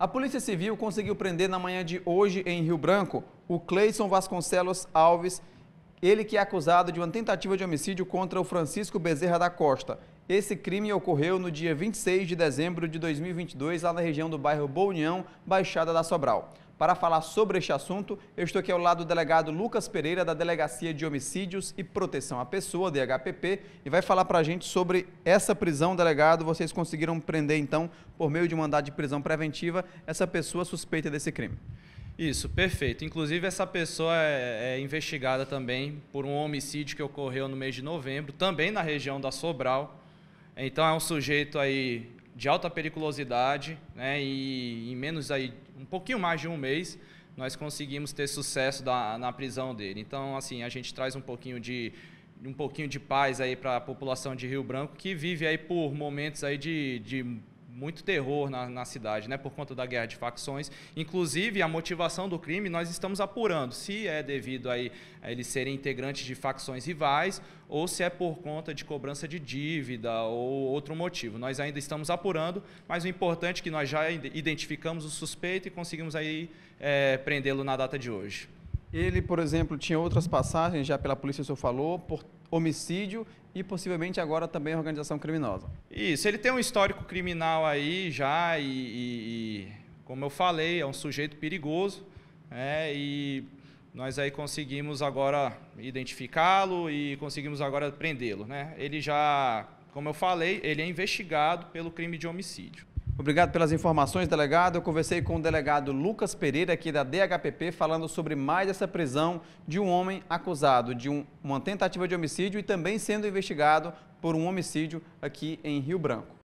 A Polícia Civil conseguiu prender na manhã de hoje em Rio Branco o Cleison Vasconcelos Alves, ele que é acusado de uma tentativa de homicídio contra o Francisco Bezerra da Costa. Esse crime ocorreu no dia 26 de dezembro de 2022, lá na região do bairro Boa União, Baixada da Sobral. Para falar sobre este assunto, eu estou aqui ao lado do delegado Lucas Pereira, da Delegacia de Homicídios e Proteção à Pessoa, DHPP, e vai falar para a gente sobre essa prisão, delegado. Vocês conseguiram prender, então, por meio de um mandado de prisão preventiva, essa pessoa suspeita desse crime. Isso, perfeito. Inclusive, essa pessoa é, é investigada também por um homicídio que ocorreu no mês de novembro, também na região da Sobral. Então, é um sujeito aí de alta periculosidade, né? E em menos aí um pouquinho mais de um mês nós conseguimos ter sucesso da, na prisão dele. Então, assim, a gente traz um pouquinho de um pouquinho de paz aí para a população de Rio Branco que vive aí por momentos aí de, de muito terror na, na, cidade, né, por conta da guerra de facções. Inclusive, a motivação do crime nós estamos apurando se é devido aí a eles serem integrantes de facções rivais ou se é por conta de cobrança de dívida ou outro motivo. Nós ainda estamos apurando, mas o importante é que nós já identificamos o suspeito e conseguimos aí é, prendê-lo na data de hoje. Ele, por exemplo, tinha outras passagens já pela polícia, o senhor falou, por homicídio e possivelmente agora também organização criminosa. Isso, ele tem um histórico criminal aí já e, e, e como eu falei, é um sujeito perigoso é, e nós aí conseguimos agora identificá-lo e conseguimos agora prendê-lo. Né? Ele já, como eu falei, ele é investigado pelo crime de homicídio. Obrigado pelas informações, delegado. Eu conversei com o delegado Lucas Pereira, aqui da DHPP, falando sobre mais essa prisão de um homem acusado de um, uma tentativa de homicídio e também sendo investigado por um homicídio aqui em Rio Branco.